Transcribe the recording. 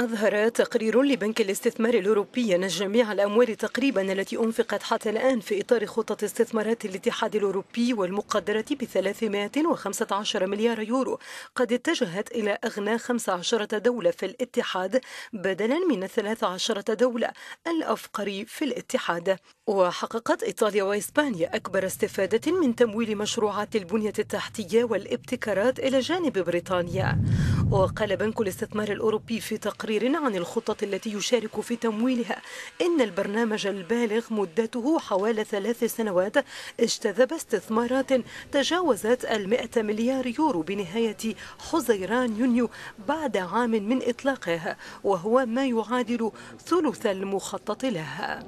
أظهر تقرير لبنك الاستثمار الأوروبي أن جميع الأموال تقريبا التي أنفقت حتى الآن في إطار خطة استثمارات الاتحاد الأوروبي والمقدرة ب 315 مليار يورو قد اتجهت إلى أغنى 15 دولة في الاتحاد بدلا من 13 دولة الأفقر في الاتحاد وحققت إيطاليا وإسبانيا أكبر استفادة من تمويل مشروعات البنية التحتية والابتكارات إلى جانب بريطانيا وقال بنك الاستثمار الأوروبي في تقرير عن الخطط التي يشارك في تمويلها إن البرنامج البالغ مدته حوالي ثلاث سنوات اجتذب استثمارات تجاوزت المئة مليار يورو بنهاية حزيران يونيو بعد عام من إطلاقه وهو ما يعادل ثلث المخطط لها